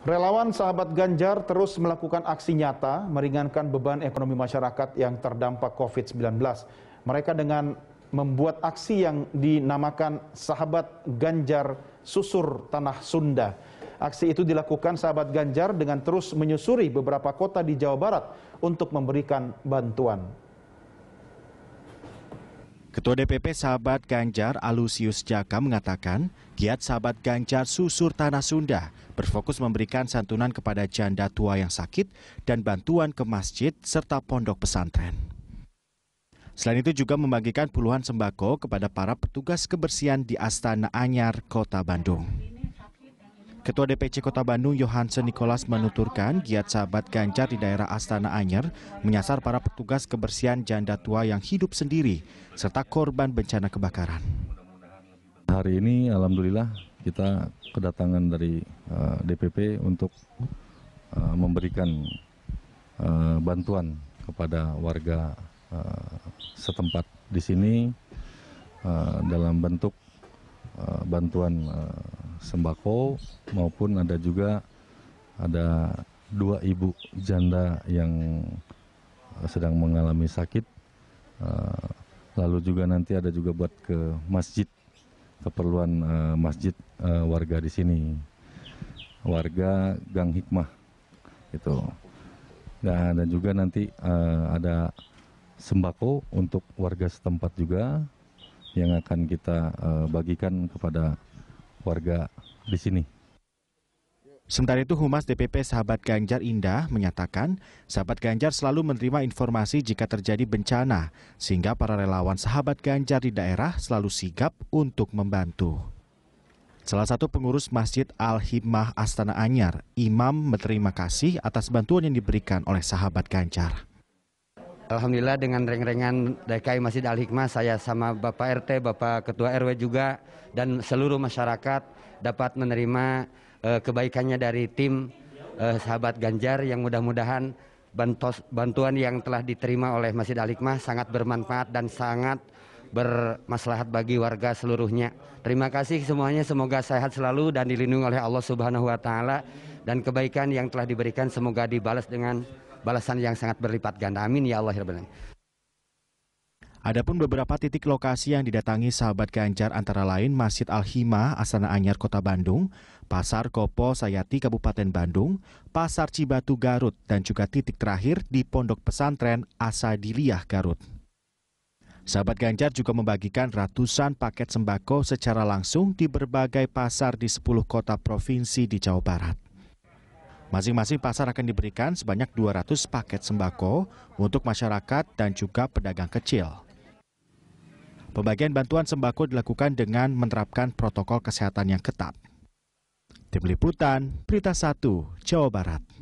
Relawan sahabat Ganjar terus melakukan aksi nyata meringankan beban ekonomi masyarakat yang terdampak COVID-19. Mereka dengan membuat aksi yang dinamakan Sahabat Ganjar Susur Tanah Sunda. Aksi itu dilakukan sahabat Ganjar dengan terus menyusuri beberapa kota di Jawa Barat untuk memberikan bantuan. Ketua DPP Sahabat Ganjar Alusius Jaka mengatakan, giat Sahabat Ganjar Susur Tanah Sunda berfokus memberikan santunan kepada janda tua yang sakit dan bantuan ke masjid serta pondok pesantren. Selain itu juga membagikan puluhan sembako kepada para petugas kebersihan di Astana Anyar, Kota Bandung. Ketua DPC Kota Bandung Johansen Nikolas menuturkan giat sahabat Ganjar di daerah Astana Anyer menyasar para petugas kebersihan janda tua yang hidup sendiri serta korban bencana kebakaran. Hari ini alhamdulillah kita kedatangan dari uh, eh, DPP untuk uh, memberikan uh, bantuan kepada warga uh, setempat di sini uh, dalam bentuk uh, bantuan uh, sembako maupun ada juga ada dua ibu janda yang eh, sedang mengalami sakit. Eh, lalu juga nanti ada juga buat ke masjid keperluan eh, masjid warga di sini, warga Gang Hikmah itu. Nah, dan juga nanti ada sembako untuk warga setempat juga yang akan kita bagikan kepada warga di sini. Sementara itu Humas DPP Sahabat Ganjar Indah menyatakan, Sahabat Ganjar selalu menerima informasi jika terjadi bencana, sehingga para relawan Sahabat Ganjar di daerah selalu sigap untuk membantu. Salah satu pengurus Masjid al himmah Astana Anyar, Imam berterima kasih atas bantuan yang diberikan oleh Sahabat Ganjar. Alhamdulillah dengan reng-rengan DKI Masjid Al Hikmah saya sama Bapak RT, Bapak Ketua RW juga dan seluruh masyarakat dapat menerima uh, kebaikannya dari tim uh, sahabat Ganjar yang mudah-mudahan bantos, bantuan yang telah diterima oleh Masjid Al Hikmah sangat bermanfaat dan sangat bermaslahat bagi warga seluruhnya. Terima kasih semuanya, semoga sehat selalu dan dilindungi oleh Allah Subhanahu wa taala dan kebaikan yang telah diberikan semoga dibalas dengan balasan yang sangat berlipat ganda. Amin ya Allah. Ya Adapun beberapa titik lokasi yang didatangi sahabat Ganjar antara lain Masjid Al-Hima, Asana Anyar, Kota Bandung, Pasar Kopo, Sayati, Kabupaten Bandung, Pasar Cibatu, Garut, dan juga titik terakhir di Pondok Pesantren Asadiliyah, Garut. Sahabat Ganjar juga membagikan ratusan paket sembako secara langsung di berbagai pasar di 10 kota provinsi di Jawa Barat. Masing-masing pasar akan diberikan sebanyak 200 paket sembako untuk masyarakat dan juga pedagang kecil. Pembagian bantuan sembako dilakukan dengan menerapkan protokol kesehatan yang ketat. Tim Liputan, Berita 1, Jawa Barat.